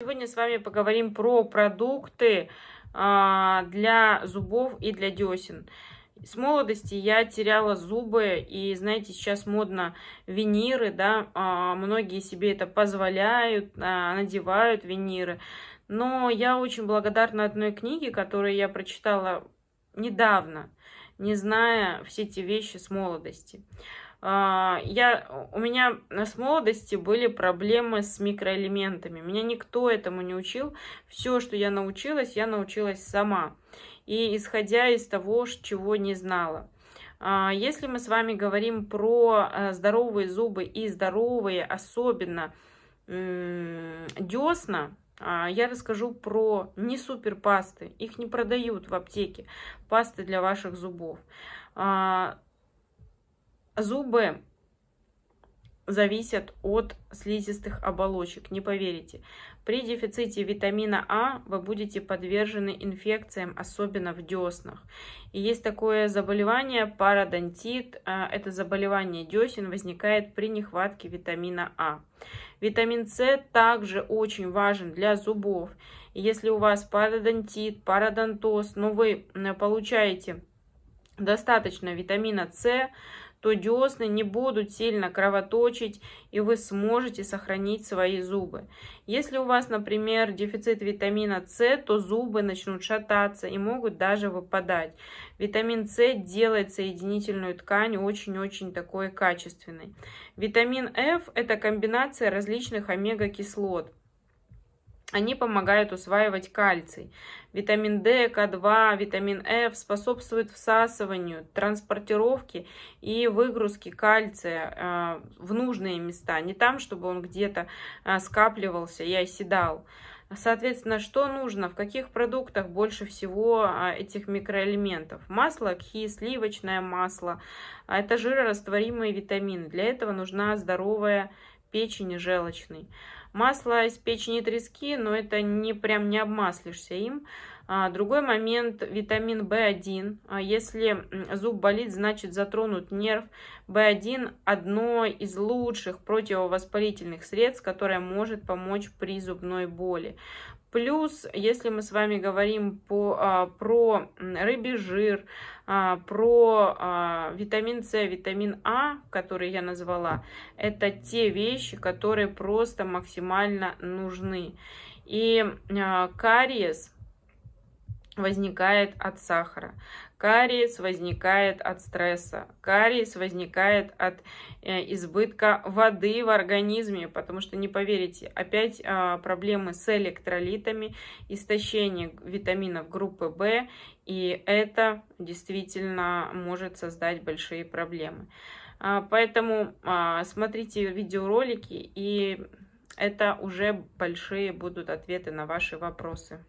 Сегодня с вами поговорим про продукты а, для зубов и для десен. С молодости я теряла зубы, и, знаете, сейчас модно виниры, да, а, многие себе это позволяют, а, надевают виниры. Но я очень благодарна одной книге, которую я прочитала недавно, не зная все эти вещи с молодости. А, я, у меня с молодости были проблемы с микроэлементами. Меня никто этому не учил. Все, что я научилась, я научилась сама. И исходя из того, чего не знала. А, если мы с вами говорим про э, здоровые зубы и здоровые, особенно десна, а, я расскажу про не супер пасты. Их не продают в аптеке. Пасты для ваших зубов Зубы зависят от слизистых оболочек, не поверите. При дефиците витамина А вы будете подвержены инфекциям, особенно в деснах. И есть такое заболевание пародонтит. А, это заболевание десен возникает при нехватке витамина А. Витамин С также очень важен для зубов. И если у вас пародонтит, пародонтоз, но вы получаете достаточно витамина С, то десны не будут сильно кровоточить, и вы сможете сохранить свои зубы. Если у вас, например, дефицит витамина С, то зубы начнут шататься и могут даже выпадать. Витамин С делает соединительную ткань очень-очень такой качественной. Витамин F – это комбинация различных омега-кислот – они помогают усваивать кальций. Витамин D, К2, витамин F способствуют всасыванию, транспортировке и выгрузке кальция э, в нужные места. Не там, чтобы он где-то э, скапливался и оседал. Соответственно, что нужно, в каких продуктах больше всего а, этих микроэлементов? Масло, кхи, сливочное масло. А, это жирорастворимые витамины. Для этого нужна здоровая печень и желчный. Масло из печени трески, но это не прям не обмаслишься им. А, другой момент, витамин В1. А, если зуб болит, значит затронут нерв. В1 одно из лучших противовоспалительных средств, которое может помочь при зубной боли. Плюс, если мы с вами говорим по, а, про рыбий жир, а, про а, витамин С, витамин А, который я назвала, это те вещи, которые просто максимально нужны. И а, кариес – возникает от сахара, кариес возникает от стресса, кариес возникает от э, избытка воды в организме, потому что, не поверите, опять э, проблемы с электролитами, истощение витаминов группы В, и это действительно может создать большие проблемы. Э, поэтому э, смотрите видеоролики, и это уже большие будут ответы на ваши вопросы.